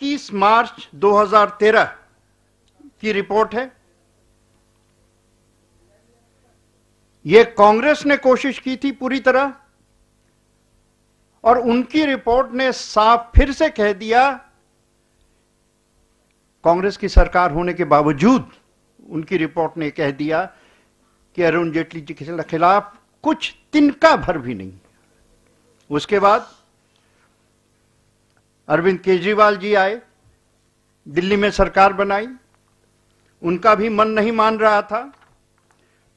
इक्कीस मार्च 2013 की रिपोर्ट है यह कांग्रेस ने कोशिश की थी पूरी तरह और उनकी रिपोर्ट ने साफ फिर से कह दिया कांग्रेस की सरकार होने के बावजूद उनकी रिपोर्ट ने कह दिया कि अरुण जेटली जी के खिलाफ कुछ तिनका भर भी नहीं उसके बाद अरविंद केजरीवाल जी आए दिल्ली में सरकार बनाई उनका भी मन नहीं मान रहा था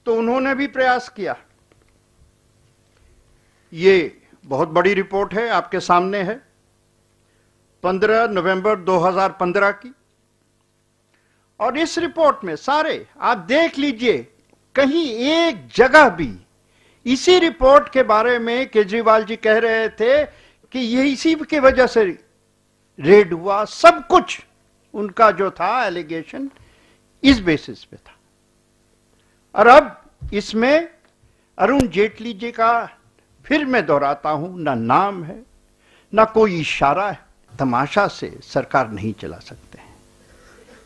तो उन्होंने भी प्रयास किया ये बहुत बड़ी रिपोर्ट है आपके सामने है 15 नवंबर 2015 की और इस रिपोर्ट में सारे आप देख लीजिए कहीं एक जगह भी इसी रिपोर्ट के बारे में केजरीवाल जी कह रहे थे कि ये इसी के वजह से रेड हुआ सब कुछ उनका जो था एलिगेशन इस बेसिस पे था और अब इसमें अरुण जेटली जी का फिर मैं दोहराता हूं ना नाम है ना कोई इशारा है तमाशा से सरकार नहीं चला सकते हैं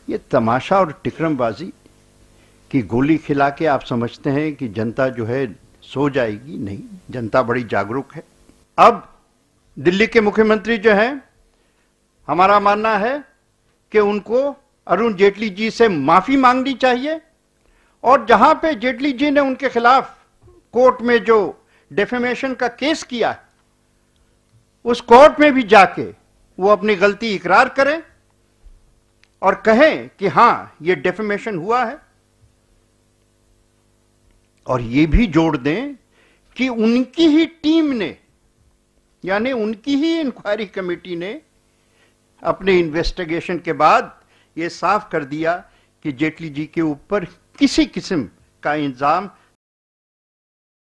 ये तमाशा और टिकरमबाजी की गोली खिला के आप समझते हैं कि जनता जो है सो जाएगी नहीं जनता बड़ी जागरूक है अब दिल्ली के मुख्यमंत्री जो हैं हमारा मानना है कि उनको अरुण जेटली जी से माफी मांगनी चाहिए और जहां पे जेटली जी ने उनके खिलाफ कोर्ट में जो डेफेमेशन का केस किया है उस कोर्ट में भी जाके वो अपनी गलती इकरार करें और कहें कि हां ये डेफेमेशन हुआ है और ये भी जोड़ दें कि उनकी ही टीम ने यानी उनकी ही इंक्वायरी कमेटी ने अपने इन्वेस्टिगेशन के बाद ये साफ कर दिया कि जेटली जी के ऊपर किसी किस्म का इंजाम